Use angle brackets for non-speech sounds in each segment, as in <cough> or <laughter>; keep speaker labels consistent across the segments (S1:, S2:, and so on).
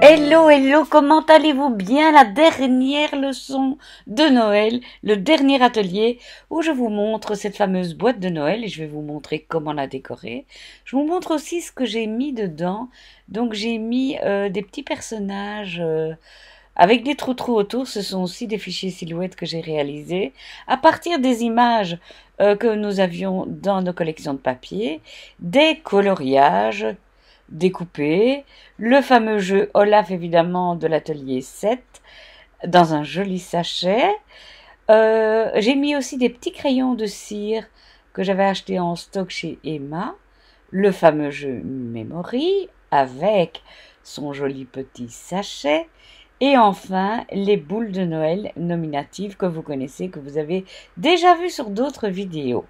S1: Hello, hello, comment allez-vous bien La dernière leçon de Noël, le dernier atelier où je vous montre cette fameuse boîte de Noël et je vais vous montrer comment la décorer. Je vous montre aussi ce que j'ai mis dedans. Donc j'ai mis euh, des petits personnages euh, avec des trous-trous autour. Ce sont aussi des fichiers silhouettes que j'ai réalisés à partir des images euh, que nous avions dans nos collections de papier, des coloriages découpé, le fameux jeu Olaf évidemment de l'atelier 7 dans un joli sachet. Euh, j'ai mis aussi des petits crayons de cire que j'avais acheté en stock chez Emma, le fameux jeu Memory avec son joli petit sachet et enfin les boules de Noël nominatives que vous connaissez, que vous avez déjà vues sur d'autres vidéos.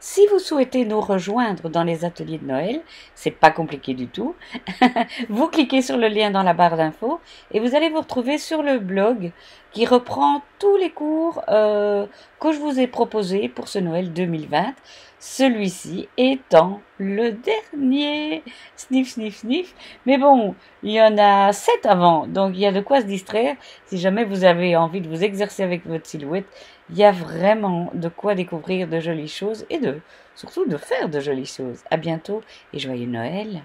S1: Si vous souhaitez nous rejoindre dans les ateliers de Noël, c'est pas compliqué du tout. <laughs> vous cliquez sur le lien dans la barre d'infos et vous allez vous retrouver sur le blog qui reprend tous les cours euh, que je vous ai proposés pour ce Noël 2020, celui-ci étant le dernier. Sniff, sniff, sniff. Mais bon, il y en a sept avant, donc il y a de quoi se distraire. Si jamais vous avez envie de vous exercer avec votre silhouette, il y a vraiment de quoi découvrir de jolies choses et de, surtout de faire de jolies choses. À bientôt et joyeux Noël!